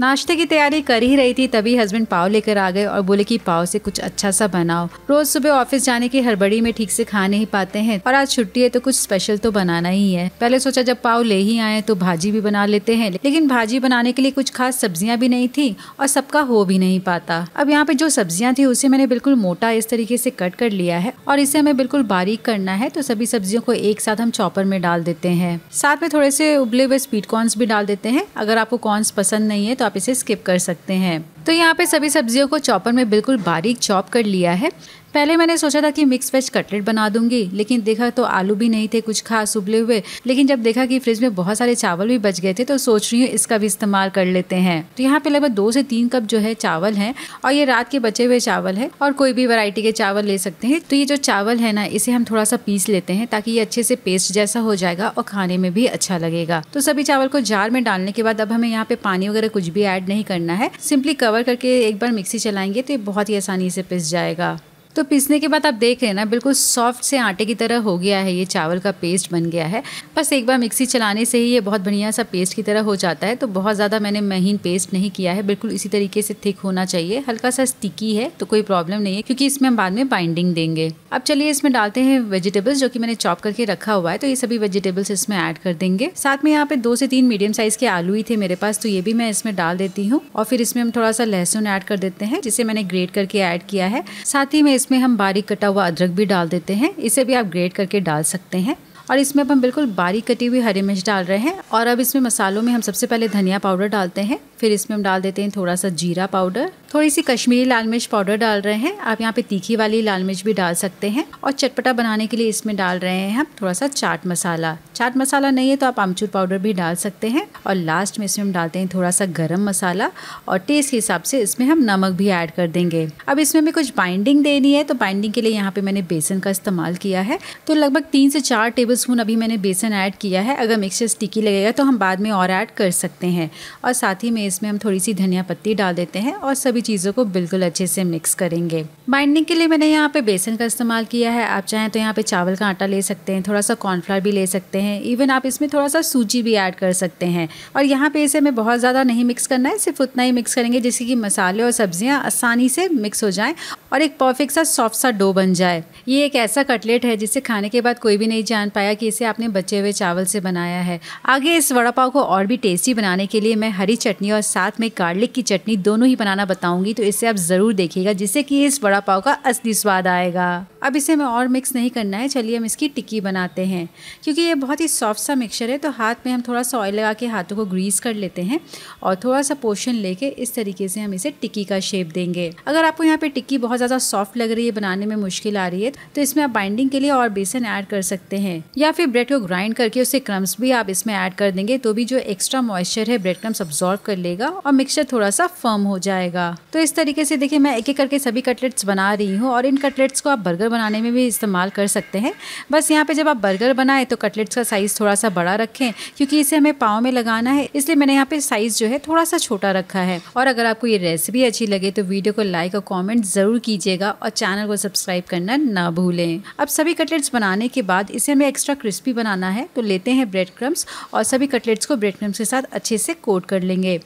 नाश्ते की तैयारी कर ही रही थी तभी हस्बैंड पाव लेकर आ गए और बोले कि पाव से कुछ अच्छा सा बनाओ रोज सुबह ऑफिस जाने की हड़बड़ी में ठीक से खा नहीं पाते हैं और आज छुट्टी है तो कुछ स्पेशल तो बनाना ही है पहले सोचा जब पाव ले ही आए तो भाजी भी बना लेते हैं लेकिन भाजी बनाने के लिए कुछ खास सब्जियां भी नहीं थी और सबका हो भी नहीं पाता अब यहाँ पे जो सब्जियां थी उसे मैंने बिल्कुल मोटा इस तरीके से कट कर लिया है और इसे हमें बिल्कुल बारीक करना है तो सभी सब्जियों को एक साथ हम चॉपर में डाल देते हैं साथ में थोड़े से उबले हुए स्वीट कॉर्न्स भी डाल देते हैं अगर आपको कॉर्न्स पसंद नहीं है तो आप इसे स्किप कर सकते हैं तो यहाँ पे सभी सब्जियों को चॉपर में बिल्कुल बारीक चॉप कर लिया है पहले मैंने सोचा था कि मिक्स वेज कटलेट बना दूंगी लेकिन देखा तो आलू भी नहीं थे कुछ खास उबले हुए लेकिन जब देखा कि फ्रिज में बहुत सारे चावल भी बच गए थे तो सोच रही हूँ इसका भी इस्तेमाल कर लेते हैं तो यहाँ पे लगभग दो से तीन कप जो है चावल हैं और ये रात के बचे हुए चावल है और कोई भी वेरायटी के चावल ले सकते हैं तो ये जो चावल है ना इसे हम थोड़ा सा पीस लेते हैं ताकि ये अच्छे से पेस्ट जैसा हो जाएगा और खाने में भी अच्छा लगेगा तो सभी चावल को जार में डालने के बाद अब हमें यहाँ पे पानी वगैरह कुछ भी ऐड नहीं करना है सिंपली कवर कवर करके एक बार मिक्सी चलाएंगे तो ये बहुत ही आसानी से पिस जाएगा तो पीसने के बाद आप देख रहे हैं ना बिल्कुल सॉफ्ट से आटे की तरह हो गया है ये चावल का पेस्ट बन गया है बस एक बार मिक्सी चलाने से ही ये बहुत बढ़िया सा पेस्ट की तरह हो जाता है तो बहुत ज़्यादा मैंने महीन पेस्ट नहीं किया है बिल्कुल इसी तरीके से थिक होना चाहिए हल्का सा स्टिकी है तो कोई प्रॉब्लम नहीं है क्योंकि इसमें हम बाद में बाइंडिंग देंगे अब चलिए इसमें डालते हैं वेजिटेबल्स जो कि मैंने चॉप करके रखा हुआ है तो ये सभी वेजिटेबल्स इसमें ऐड कर देंगे साथ में यहाँ पे दो से तीन मीडियम साइज के आलू ही थे मेरे पास तो ये भी मैं इसमें डाल देती हूँ और फिर इसमें हम थोड़ा सा लहसुन ऐड कर देते हैं जिसे मैंने ग्रेट करके ऐड किया है साथ ही मैं इसमें इसमें हम बारीक कटा हुआ अदरक भी डाल देते हैं इसे भी आप ग्रेट करके डाल सकते हैं और इसमें अब हम बिल्कुल बारीक कटी हुई हरी मिर्च डाल रहे हैं और अब इसमें मसालों में हम सबसे पहले धनिया पाउडर डालते हैं फिर इसमें हम डाल देते हैं थोड़ा सा जीरा पाउडर थोड़ी सी कश्मीरी लाल मिर्च पाउडर डाल रहे हैं आप यहाँ पे तीखी वाली लाल मिर्च भी डाल सकते हैं और चटपटा बनाने के लिए इसमें डाल रहे हैं हम थोड़ा सा चाट मसाला चाट मसाला नहीं है तो आप आमचूर पाउडर भी डाल सकते हैं और लास्ट में इसमें हम डालते हैं थोड़ा सा गर्म मसाला और टेस्ट के हिसाब से इसमें हम नमक भी ऐड कर देंगे अब इसमें हमें कुछ बाइंडिंग देनी है तो बाइंडिंग के लिए यहाँ पे मैंने बेसन का इस्तेमाल किया है तो लगभग तीन से चार टेबल स्पून अभी मैंने बेसन ऐड किया है अगर मिक्सचर स्टिकी लगेगा तो हम बाद में और ऐड कर सकते हैं और साथ ही में इसमें हम थोड़ी सी धनिया पत्ती डाल देते हैं और सभी चीज़ों को बिल्कुल अच्छे से मिक्स करेंगे बाइंडिंग के लिए मैंने यहाँ पे बेसन का इस्तेमाल किया है आप चाहें तो यहाँ पे चावल का आटा ले सकते हैं थोड़ा सा कॉर्नफ्लावर भी ले सकते हैं इवन आप इसमें थोड़ा सा सूजी भी ऐड कर सकते हैं और यहाँ पे इसे हमें बहुत ज़्यादा नहीं मिक्स करना है सिर्फ उतना ही मिक्स करेंगे जिससे कि मसाले और सब्जियाँ आसानी से मिक्स हो जाएँ और एक परफेक्ट सा सॉफ्ट सा डो बन जाए ये एक ऐसा कटलेट है जिसे खाने के बाद कोई भी नहीं जान पाया कि इसे आपने बचे हुए चावल से बनाया है आगे इस वड़ा पाव को और भी टेस्टी बनाने के लिए मैं हरी चटनी और और साथ में गार्लिक की चटनी दोनों ही बनाना बताऊंगी तो इसे आप ज़रूर देखिएगा जिससे कि इस वड़ा पाव का असली स्वाद आएगा अब इसे हमें और मिक्स नहीं करना है चलिए हम इसकी टिक्की बनाते हैं क्योंकि ये बहुत ही सॉफ्ट सा मिक्सचर है तो हाथ में हम थोड़ा सा ऑयल लगा के हाथों को ग्रीस कर लेते हैं और थोड़ा सा पोर्शन लेके इस तरीके से हम इसे टिक्की का शेप देंगे अगर आपको यहाँ पे टिक्की बहुत ज़्यादा सॉफ्ट लग रही है बनाने में मुश्किल आ रही है तो इसमें आप बाइंडिंग के लिए और बेसन ऐड कर सकते हैं या फिर ब्रेड को ग्राइंड करके उससे क्रम्स भी आप इसमें ऐड कर देंगे तो भी जो एक्स्ट्रा मॉइस्चर है ब्रेड क्रम्स ऑब्जॉर्व कर ले पड़ेगा और मिक्सचर थोड़ा सा फर्म हो जाएगा तो इस तरीके से देखिए मैं एक एक करके सभी कटलेट्स बना रही हूँ और इन कटलेट्स को आप बर्गर बनाने में भी इस्तेमाल कर सकते हैं बस यहाँ पे जब आप बर्गर बनाए तो कटलेट्स का साइज़ थोड़ा सा बड़ा रखें क्योंकि इसे हमें पाव में लगाना है इसलिए मैंने यहाँ पे साइज़ जो है थोड़ा सा छोटा रखा है और अगर आपको ये रेसिपी अच्छी लगे तो वीडियो को लाइक और कॉमेंट ज़रूर कीजिएगा और चैनल को सब्सक्राइब करना ना भूलें अब सभी कटलेट्स बनाने के बाद इसे हमें एक्स्ट्रा क्रिस्पी बनाना है तो लेते हैं ब्रेड क्रम्स और सभी कटलेट्स को ब्रेड क्रम्स के साथ अच्छे से कोट कर लेंगे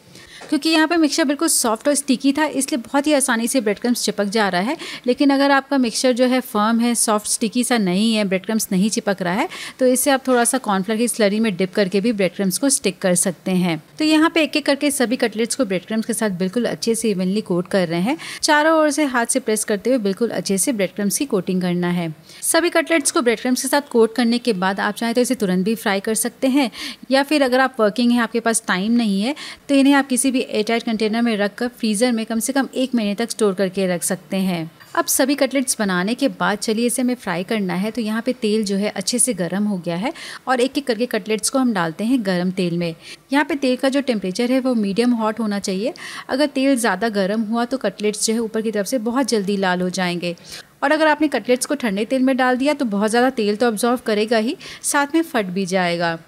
क्योंकि यहाँ पर मिक्सचर बिल्कुल सॉफ्ट और स्टिकी था इसलिए बहुत ही आसानी से ब्रेड क्रम्स चिपक जा रहा है लेकिन अगर आपका मिक्सचर जो है फर्म है सॉफ्ट स्टिकी सा नहीं है ब्रेड क्रम्स नहीं चिपक रहा है तो इससे आप थोड़ा सा कॉर्नफ्लर की स्लरी में डिप करके भी ब्रेड क्रम्स को स्टिक कर सकते हैं तो यहाँ पे एक एक करके सभी कटलेट्स को ब्रेड क्रम्स के साथ बिल्कुल अच्छे से इवनली कोट कर रहे हैं चारों ओर से हाथ से प्रेस करते हुए बिल्कुल अच्छे से ब्रेड क्रम्स की कोटिंग करना है सभी कटलेट्स को ब्रेड क्रम्स के साथ कोट करने के बाद आप चाहें तो इसे तुरंत भी फ्राई कर सकते हैं या फिर अगर आप वर्किंग है आपके पास टाइम नहीं है तो इन्हें आप किसी भी एयरटाइट कंटेनर में रखकर फ्रीज़र में कम से कम एक महीने तक स्टोर करके रख सकते हैं अब सभी कटलेट्स बनाने के बाद चलिए इसे हमें फ्राई करना है तो यहाँ पे तेल जो है अच्छे से गर्म हो गया है और एक एक करके कटलेट्स को हम डालते हैं गर्म तेल में यहाँ पे तेल का जो टेम्परेचर है वो मीडियम हॉट होना चाहिए अगर तेल ज़्यादा गर्म हुआ तो कटलेट्स जो है ऊपर की तरफ से बहुत जल्दी लाल हो जाएंगे और अगर आपने कटलेट्स को ठंडे तेल में डाल दिया तो बहुत ज़्यादा तेल तो ऑब्जॉर्व करेगा ही साथ में फट भी जाएगा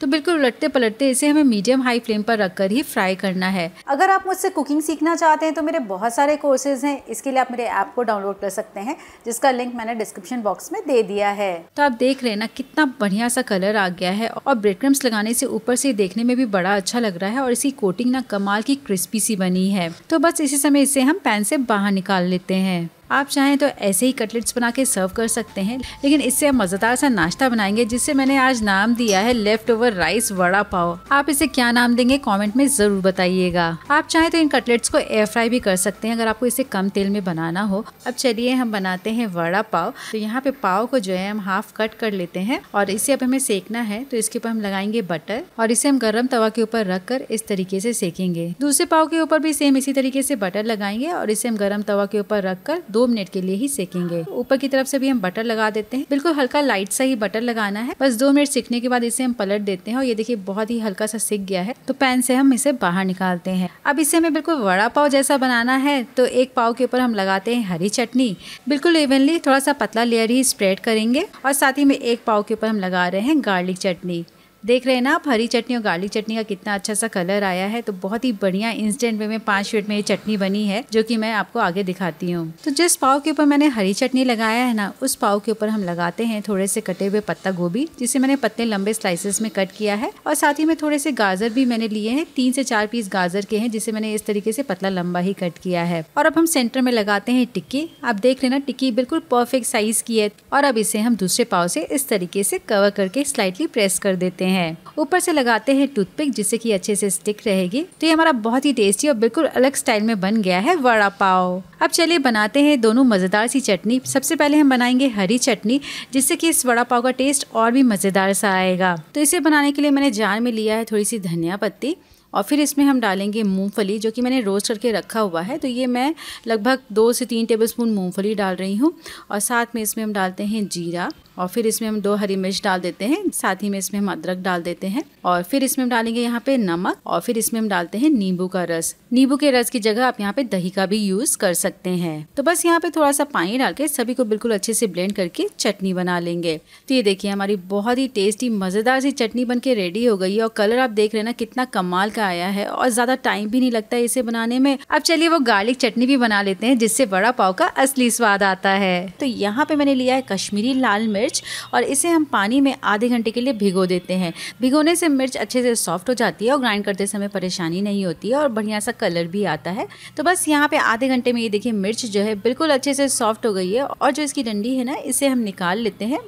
तो बिल्कुल उलटते पलटते इसे हमें मीडियम हाई फ्लेम पर रखकर ही फ्राई करना है अगर आप मुझसे कुकिंग सीखना चाहते हैं तो मेरे बहुत सारे कोर्सेज हैं इसके लिए आप मेरे ऐप को डाउनलोड कर सकते हैं जिसका लिंक मैंने डिस्क्रिप्शन बॉक्स में दे दिया है तो आप देख रहे ना कितना बढ़िया सा कलर आ गया है और ब्रेड क्रम्स लगाने से ऊपर से देखने में भी बड़ा अच्छा लग रहा है और इसकी कोटिंग ना कमाल की क्रिस्पी सी बनी है तो बस इसी समय इसे हम पैन से बाहर निकाल लेते हैं आप चाहें तो ऐसे ही कटलेट्स बना के सर्व कर सकते हैं लेकिन इससे हम मज़ेदार सा नाश्ता बनाएंगे जिससे मैंने आज नाम दिया है leftover rice vada pav आप इसे क्या नाम देंगे कॉमेंट में ज़रूर बताइएगा आप चाहें तो इन कटलेट्स को एयर फ्राई भी कर सकते हैं अगर आपको इसे कम तेल में बनाना हो अब चलिए हम बनाते हैं वड़ा पाव तो यहाँ पे पाव को जो है हम हाफ कट कर लेते हैं और इसे अब हमें सेकना है तो इसके ऊपर हम लगाएंगे बटर और इसे हम गर्म तवा के ऊपर रख कर इस तरीके से सेकेंगे दूसरे पाव के ऊपर भी सेम इसी तरीके से बटर लगाएंगे और इसे हम गर्म तवा के ऊपर रख कर दो मिनट के लिए ही सेकेंगे ऊपर की तरफ से भी हम बटर लगा देते हैं बिल्कुल हल्का लाइट सा ही बटर लगाना है बस दो मिनट सीखने के बाद इसे हम पलट देते हैं और ये देखिए बहुत ही हल्का सा सीख गया है तो पैन से हम इसे बाहर निकालते हैं अब इसे हमें बिल्कुल वड़ा पाव जैसा बनाना है तो एक पाव के ऊपर हम लगाते हैं हरी चटनी बिल्कुल इवनली थोड़ा सा पतला लेयर ही स्प्रेड करेंगे और साथ ही में एक पाव के ऊपर हम लगा रहे हैं गार्लिक चटनी देख रहे हैं ना आप हरी चटनी और गार्लिक चटनी का कितना अच्छा सा कलर आया है तो बहुत ही बढ़िया इंस्टेंट वे में पांच मिनट में ये चटनी बनी है जो कि मैं आपको आगे दिखाती हूँ तो जिस पाव के ऊपर मैंने हरी चटनी लगाया है ना उस पाव के ऊपर हम लगाते हैं थोड़े से कटे हुए पत्ता गोभी जिसे मैंने पत्ते लंबे स्लाइसेस में कट किया है और साथ ही में थोड़े से गाजर भी मैंने लिए हैं तीन से चार पीस गाजर के हैं जिसे मैंने इस तरीके से पतला लंबा ही कट किया है और अब हम सेंटर में लगाते हैं टिक्की आप देख लेना टिक्की बिल्कुल परफेक्ट साइज की है और अब इसे हम दूसरे पाव से इस तरीके से कवर करके स्लाइटली प्रेस कर देते हैं हैं ऊपर से लगाते हैं टूथपिक जिससे कि अच्छे से स्टिक रहेगी तो ये हमारा बहुत ही टेस्टी और बिल्कुल अलग स्टाइल में बन गया है वड़ा पाव अब चलिए बनाते हैं दोनों मज़ेदार सी चटनी सबसे पहले हम बनाएंगे हरी चटनी जिससे कि इस वड़ा पाव का टेस्ट और भी मज़ेदार सा आएगा तो इसे बनाने के लिए मैंने जार में लिया है थोड़ी सी धनिया पत्ती और फिर इसमें हम डालेंगे मूंगफली जो कि मैंने रोस्ट करके रखा हुआ है तो ये मैं लगभग दो से तीन टेबलस्पून मूंगफली डाल रही हूँ और साथ में इसमें हम डालते हैं जीरा और फिर इसमें हम दो हरी मिर्च डाल देते हैं साथ ही में इसमें हम अदरक डाल देते हैं और फिर इसमें हम डालेंगे यहाँ पे नमक और फिर इसमें हम डालते हैं नींबू का रस नींबू के रस की जगह आप यहाँ पे दही का भी यूज कर सकते हैं तो बस यहाँ पे थोड़ा सा पानी डाल के सभी को बिल्कुल अच्छे से ब्लेंड करके चटनी बना लेंगे तो ये देखिए हमारी बहुत ही टेस्टी मजेदार सी चटनी बन के रेडी हो गई है और कलर आप देख रहे ना कितना कमाल का आया है और ज्यादा टाइम भी नहीं लगता है इसे बनाने में अब चलिए वो गार्लिक चटनी भी बना लेते हैं जिससे बड़ा पाव का असली स्वाद आता है तो यहाँ पे मैंने लिया है कश्मीरी लाल मिर्च मिर्च और इसे हम पानी में आधे घंटे के लिए भिगो देते हैं भिगोने से मिर्च अच्छे से सॉफ्ट हो जाती है और ग्राइंड करते समय परेशानी नहीं होती है और बढ़िया सा कलर भी आता है तो बस यहाँ पे आधे घंटे में ये देखिए मिर्च जो है बिल्कुल अच्छे से सॉफ्ट हो गई है और जो इसकी डंडी है ना इसे हम निकाल लेते हैं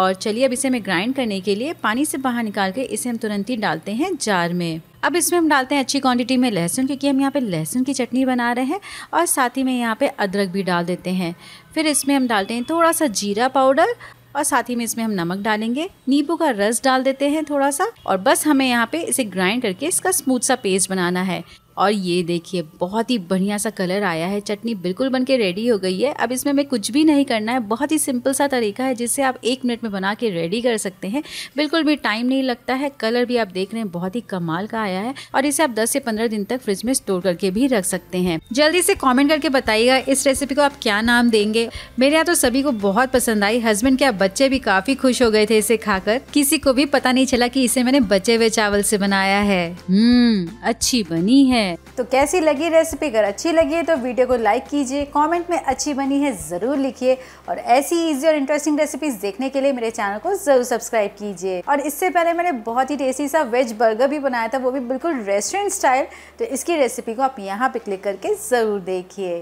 और चलिए अब इसे हमें ग्राइंड करने के लिए पानी से बाहर निकाल के इसे हम तुरंत ही डालते हैं जार में अब इसमें हम डालते हैं अच्छी क्वांटिटी में लहसुन क्योंकि हम यहाँ पे लहसुन की चटनी बना रहे हैं और साथ ही में यहाँ पे अदरक भी डाल देते हैं फिर इसमें हम डालते हैं थोड़ा सा जीरा पाउडर और साथ ही में इसमें हम नमक डालेंगे नींबू का रस डाल देते हैं थोड़ा सा और बस हमें यहाँ पे इसे ग्राइंड करके इसका स्मूथ सा पेस्ट बनाना है और ये देखिए बहुत ही बढ़िया सा कलर आया है चटनी बिल्कुल बन के रेडी हो गई है अब इसमें हमें कुछ भी नहीं करना है बहुत ही सिंपल सा तरीका है जिससे आप एक मिनट में बना के रेडी कर सकते हैं बिल्कुल भी टाइम नहीं लगता है कलर भी आप देख रहे हैं बहुत ही कमाल का आया है और इसे आप दस से पंद्रह दिन तक फ्रिज में स्टोर करके भी रख सकते हैं जल्दी से कॉमेंट करके बताइएगा इस रेसिपी को आप क्या नाम देंगे मेरे यहाँ तो सभी को बहुत पसंद आई हस्बैंड आप बच्चे भी काफी खुश हो गए थे इसे खाकर किसी को भी पता नहीं चला कि इसे मैंने बचे हुए चावल से बनाया है हम्म अच्छी बनी है हैं तो कैसी लगी रेसिपी अगर अच्छी लगी है तो वीडियो को लाइक कीजिए कमेंट में अच्छी बनी है ज़रूर लिखिए और ऐसी इजी और इंटरेस्टिंग रेसिपीज देखने के लिए मेरे चैनल को ज़रूर सब्सक्राइब कीजिए और इससे पहले मैंने बहुत ही टेस्टी सा वेज बर्गर भी बनाया था वो भी बिल्कुल रेस्टोरेंट स्टाइल तो इसकी रेसिपी को आप यहाँ पर क्लिक करके ज़रूर देखिए